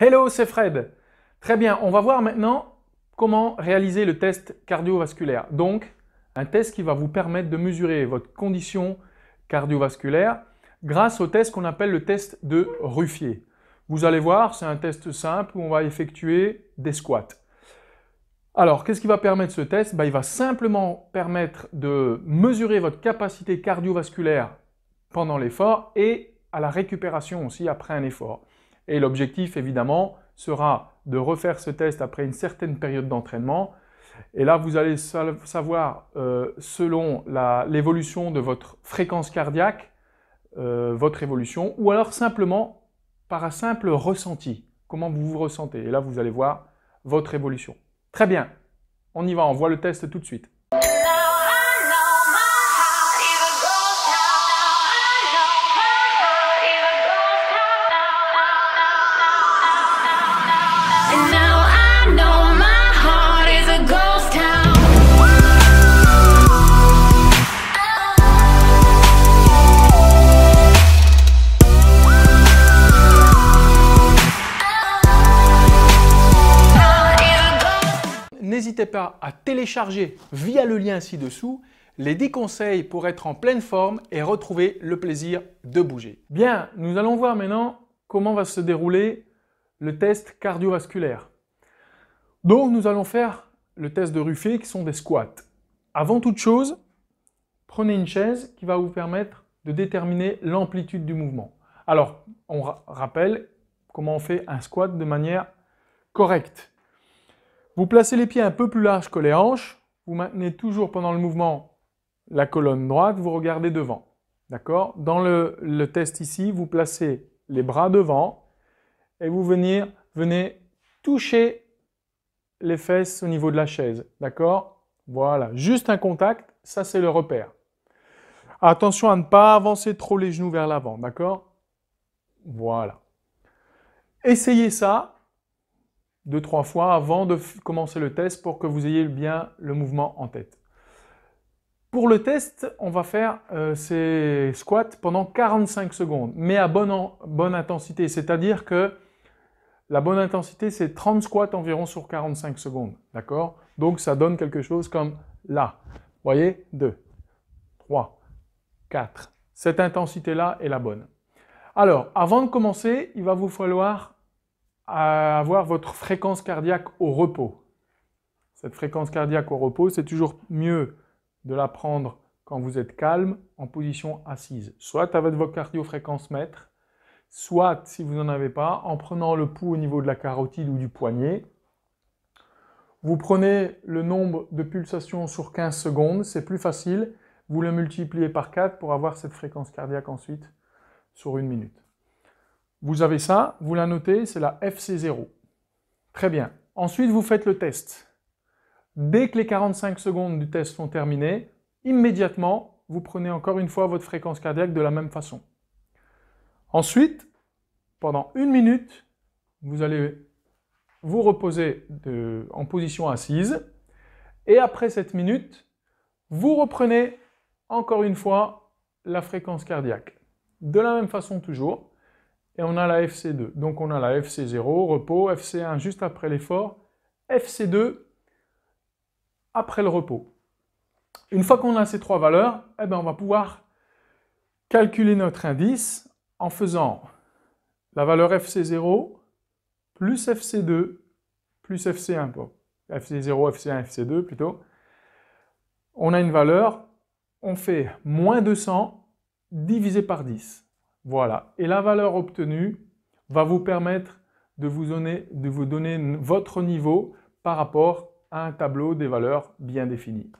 Hello, c'est Fred. Très bien, on va voir maintenant comment réaliser le test cardiovasculaire. Donc, un test qui va vous permettre de mesurer votre condition cardiovasculaire grâce au test qu'on appelle le test de Ruffier. Vous allez voir, c'est un test simple où on va effectuer des squats. Alors, qu'est-ce qui va permettre ce test ben, Il va simplement permettre de mesurer votre capacité cardiovasculaire pendant l'effort et à la récupération aussi après un effort. Et l'objectif, évidemment, sera de refaire ce test après une certaine période d'entraînement. Et là, vous allez savoir, euh, selon l'évolution de votre fréquence cardiaque, euh, votre évolution, ou alors simplement par un simple ressenti, comment vous vous ressentez. Et là, vous allez voir votre évolution. Très bien, on y va, on voit le test tout de suite. n'hésitez pas à télécharger via le lien ci-dessous les 10 conseils pour être en pleine forme et retrouver le plaisir de bouger. Bien, nous allons voir maintenant comment va se dérouler le test cardiovasculaire. Donc nous allons faire le test de Ruffet qui sont des squats. Avant toute chose, prenez une chaise qui va vous permettre de déterminer l'amplitude du mouvement. Alors, on rappelle comment on fait un squat de manière correcte. Vous placez les pieds un peu plus large que les hanches. Vous maintenez toujours pendant le mouvement la colonne droite. Vous regardez devant. D'accord Dans le, test ici, vous placez les bras devant et vous venez, venez toucher les fesses au niveau de la chaise. D'accord Voilà, juste un contact, ça c'est le repère. Attention à ne pas avancer trop les genoux vers l'avant, d'accord Voilà. Essayez ça deux, trois fois avant de commencer le test pour que vous ayez bien le mouvement en tête. Pour le test, on va faire euh, ces squats pendant 45 secondes, mais à bonne, bonne intensité, c'est-à-dire que la bonne intensité, c'est 30 squats environ sur 45 secondes, d'accord Donc ça donne quelque chose comme là, vous voyez 2, 3, 4. Cette intensité-là est la bonne. Alors, avant de commencer, il va vous falloir à avoir votre fréquence cardiaque au repos. Cette fréquence cardiaque au repos, c'est toujours mieux de la prendre quand vous êtes calme, en position assise, soit avec votre cardiofréquence mètre, soit, si vous n'en avez pas, en prenant le pouls au niveau de la carotide ou du poignet. Vous prenez le nombre de pulsations sur 15 secondes, c'est plus facile, vous le multipliez par 4 pour avoir cette fréquence cardiaque ensuite sur une minute. Vous avez ça, vous la notez, c'est la FC0. Très bien. Ensuite, vous faites le test. Dès que les 45 secondes du test sont terminées, immédiatement, vous prenez encore une fois votre fréquence cardiaque de la même façon. Ensuite, pendant une minute, vous allez vous reposer en position assise. Et après cette minute, vous reprenez encore une fois la fréquence cardiaque. De la même façon toujours et on a la FC2. Donc on a la FC0, repos, FC1 juste après l'effort, FC2 après le repos. Une fois qu'on a ces trois valeurs, eh on va pouvoir calculer notre indice en faisant la valeur FC0 plus FC2 plus FC1, FC0, FC1, FC2 plutôt. On a une valeur, on fait moins 200 divisé par 10. Voilà. Et la valeur obtenue va vous permettre de vous, donner, de vous donner votre niveau par rapport à un tableau des valeurs bien définies.